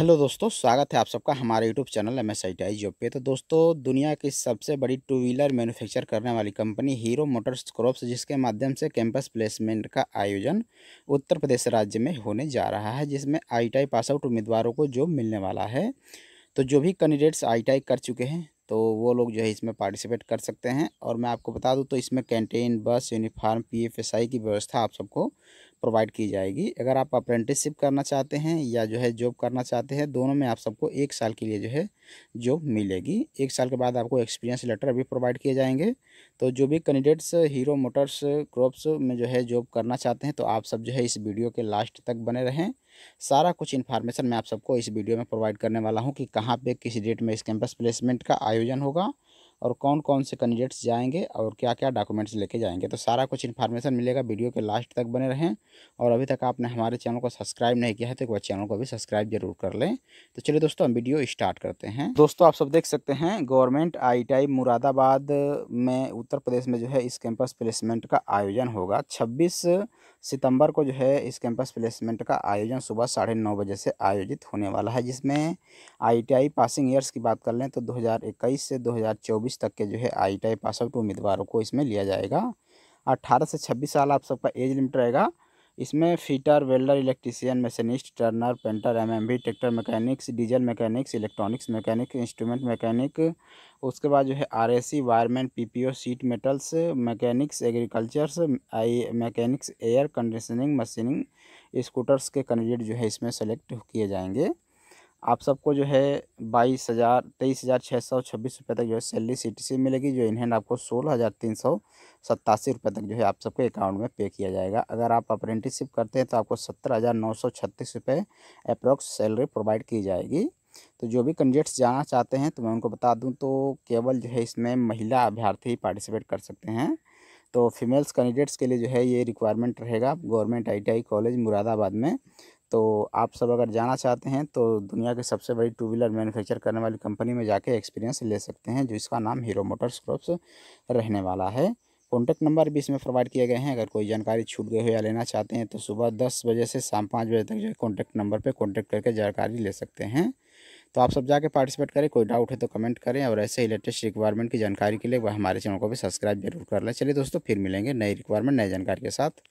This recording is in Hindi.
हेलो दोस्तों स्वागत है आप सबका हमारे YouTube channel M S I T I job पे तो दोस्तों दुनिया की सबसे बड़ी टू व्हीलर मैन्युफैक्चर करने वाली कंपनी हीरो मोटर्स क्रॉप्स जिसके माध्यम से कैंपस प्लेसमेंट का आयोजन उत्तर प्रदेश राज्य में होने जा रहा है जिसमें आई टी आई पास आउट उम्मीदवारों को जॉब मिलने वाला है तो जो भी कैंडिडेट्स आई टी आई कर चुके हैं तो वो लोग जो है इसमें पार्टिसिपेट कर सकते हैं और मैं आपको बता दूं तो इसमें canteen bus uniform P F S I की व्यवस्था आप सबको प्रोवाइड की जाएगी अगर आप अप्रेंटिसशिप करना चाहते हैं या जो है जॉब करना चाहते हैं दोनों में आप सबको एक साल के लिए जो है जॉब मिलेगी एक साल के बाद आपको एक्सपीरियंस लेटर अभी प्रोवाइड किए जाएंगे तो जो भी कैंडिडेट्स हीरो मोटर्स क्रॉप्स में जो है जॉब करना चाहते हैं तो आप सब जो है इस वीडियो के लास्ट तक बने रहें सारा कुछ इन्फॉर्मेशन मैं आप सबको इस वीडियो में प्रोवाइड करने वाला हूँ कि कहाँ पे किस डेट में इस कैंपस प्लेसमेंट का आयोजन होगा और कौन कौन से कैंडिडेट्स जाएंगे और क्या क्या डॉक्यूमेंट्स लेके जाएंगे तो सारा कुछ इन्फॉर्मेशन मिलेगा वीडियो के लास्ट तक बने रहें और अभी तक आपने हमारे चैनल को सब्सक्राइब नहीं किया है तो एक चैनल को भी सब्सक्राइब जरूर कर लें तो चलिए दोस्तों हम वीडियो स्टार्ट करते हैं दोस्तों आप सब देख सकते हैं गवर्नमेंट आई मुरादाबाद में उत्तर प्रदेश में जो है इस कैंपस प्लेसमेंट का आयोजन होगा छब्बीस सितंबर को जो है इस कैंपस प्लेसमेंट का आयोजन सुबह साढ़े नौ बजे से आयोजित होने वाला है जिसमें आईटीआई पासिंग ईयर्स की बात कर लें तो 2021 से चौबीस तक के जो है आई टी आई पास आउट उम्मीदवारों को इसमें लिया जाएगा अट्ठारह से छब्बीस साल आप सबका एज लिमिट रहेगा इसमें fitter welder electrician machinist turner painter MMB tractor mechanics diesel mechanics electronics mechanic instrument mechanic उसके बाद जो है RAC wireman PPO sheet metals mechanics agricultures I mechanics air conditioning machining scooters के कैंडिडेट जो है इसमें सेलेक्ट किए जाएंगे आप सबको जो है बाईस हज़ार तेईस हज़ार छः सौ छब्बीस रुपये तक जो है सैलरी सी टी सी मिलेगी जो इन्हें आपको सोलह हज़ार तीन सौ सत्तासी रुपये तक जो है आप सबके अकाउंट में पे किया जाएगा अगर आप अप्रेंटिसशिप करते हैं तो आपको सत्तर हज़ार नौ सौ छत्तीस रुपये अप्रोक्स सैलरी प्रोवाइड की जाएगी तो जो भी कैंडिडेट्स जाना चाहते हैं तो मैं उनको बता दूँ तो केवल जो है इसमें महिला अभ्यर्थी पार्टिसिपेट कर सकते हैं तो फीमेल्स कैंडिडेट्स के लिए जो है ये रिक्वायरमेंट रहेगा गवर्नमेंट आईटीआई कॉलेज मुरादाबाद में तो आप सब अगर जाना चाहते हैं तो दुनिया के सबसे बड़ी टू व्हीलर मैन्युफैक्चर करने वाली कंपनी में जाके एक्सपीरियंस ले सकते हैं जिसका नाम हीरो मोटर्स क्रॉप्स रहने वाला है कॉन्टैक्ट नंबर भी इसमें प्रोवाइड किए गए हैं अगर कोई जानकारी छूट गई हो या लेना चाहते हैं तो सुबह दस बजे से शाम पाँच बजे तक जो है कॉन्टैक्ट नंबर पर कॉन्टैक्ट करके जानकारी ले सकते हैं तो आप सब जाके पार्टिसिपेट करें कोई डाउट है तो कमेंट करें और ऐसे ही लेटेस्ट रिक्वायरमेंट की जानकारी के लिए वह हमारे चैनल को भी सब्सक्राइब जरूर कर लें चलिए दोस्तों फिर मिलेंगे नई रिक्वायरमेंट नई जानकारी के साथ